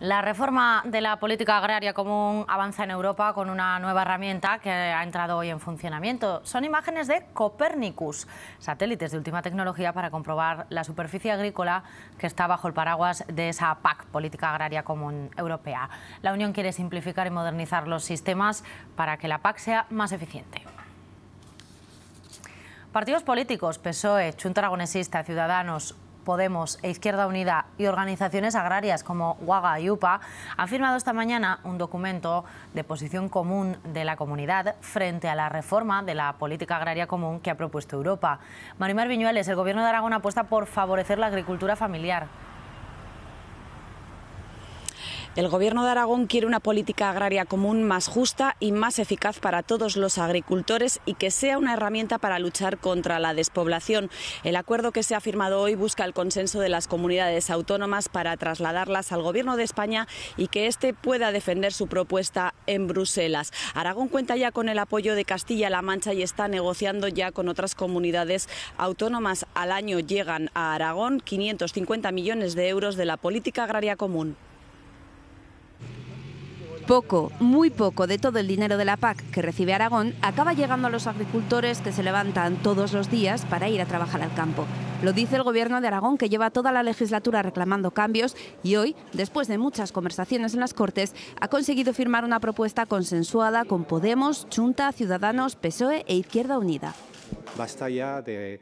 La reforma de la política agraria común avanza en Europa con una nueva herramienta que ha entrado hoy en funcionamiento. Son imágenes de Copernicus, satélites de última tecnología para comprobar la superficie agrícola que está bajo el paraguas de esa PAC, Política Agraria Común Europea. La Unión quiere simplificar y modernizar los sistemas para que la PAC sea más eficiente. Partidos políticos, PSOE, Chunta Aragonesista, Ciudadanos, Podemos e Izquierda Unida y organizaciones agrarias como Huaga y UPA han firmado esta mañana un documento de posición común de la comunidad frente a la reforma de la política agraria común que ha propuesto Europa. Marimar Viñueles, el Gobierno de Aragón apuesta por favorecer la agricultura familiar. El Gobierno de Aragón quiere una política agraria común más justa y más eficaz para todos los agricultores y que sea una herramienta para luchar contra la despoblación. El acuerdo que se ha firmado hoy busca el consenso de las comunidades autónomas para trasladarlas al Gobierno de España y que éste pueda defender su propuesta en Bruselas. Aragón cuenta ya con el apoyo de Castilla-La Mancha y está negociando ya con otras comunidades autónomas. Al año llegan a Aragón 550 millones de euros de la política agraria común. Poco, muy poco de todo el dinero de la PAC que recibe Aragón acaba llegando a los agricultores que se levantan todos los días para ir a trabajar al campo. Lo dice el gobierno de Aragón que lleva toda la legislatura reclamando cambios y hoy, después de muchas conversaciones en las Cortes, ha conseguido firmar una propuesta consensuada con Podemos, Junta, Ciudadanos, PSOE e Izquierda Unida. Basta ya de,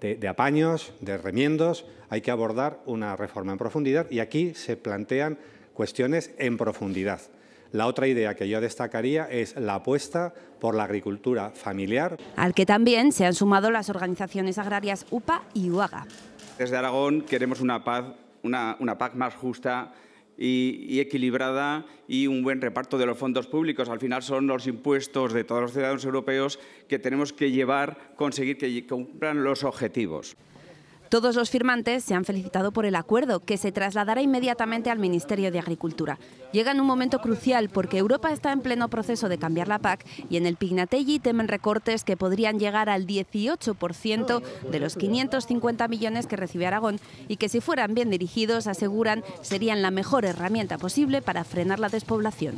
de apaños, de remiendos, hay que abordar una reforma en profundidad y aquí se plantean cuestiones en profundidad. La otra idea que yo destacaría es la apuesta por la agricultura familiar. Al que también se han sumado las organizaciones agrarias UPA y UAGA. Desde Aragón queremos una, paz, una, PAC más justa y, y, equilibrada y un buen reparto de los fondos públicos. Al final son los impuestos de todos los ciudadanos europeos que tenemos que llevar, conseguir que cumplan los objetivos. Todos los firmantes se han felicitado por el acuerdo, que se trasladará inmediatamente al Ministerio de Agricultura. Llega en un momento crucial porque Europa está en pleno proceso de cambiar la PAC y en el Pignatelli temen recortes que podrían llegar al 18% de los 550 millones que recibe Aragón y que si fueran bien dirigidos, aseguran, serían la mejor herramienta posible para frenar la despoblación.